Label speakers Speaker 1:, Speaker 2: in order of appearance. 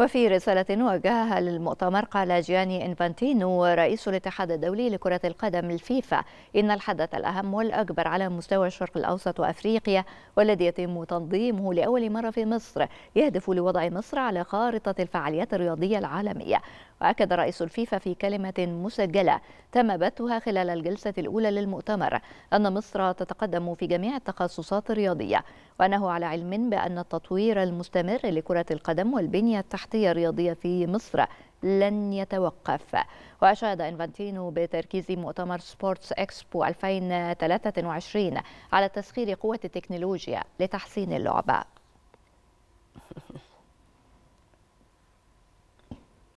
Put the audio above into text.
Speaker 1: وفي رسالة وجهها للمؤتمر قال جياني إنفانتينو رئيس الاتحاد الدولي لكرة القدم الفيفا إن الحدث الأهم والأكبر على مستوى الشرق الأوسط وأفريقيا والذي يتم تنظيمه لأول مرة في مصر يهدف لوضع مصر على خارطة الفعاليات الرياضية العالمية وأكد رئيس الفيفا في كلمة مسجلة تم بثها خلال الجلسة الأولى للمؤتمر أن مصر تتقدم في جميع التخصصات الرياضية وأنه على علم بأن التطوير المستمر لكرة القدم والبنية التحتية الرياضية في مصر لن يتوقف وأشاد إنفانتينو بتركيز مؤتمر سبورتس إكسبو 2023 على تسخير قوة التكنولوجيا لتحسين اللعبة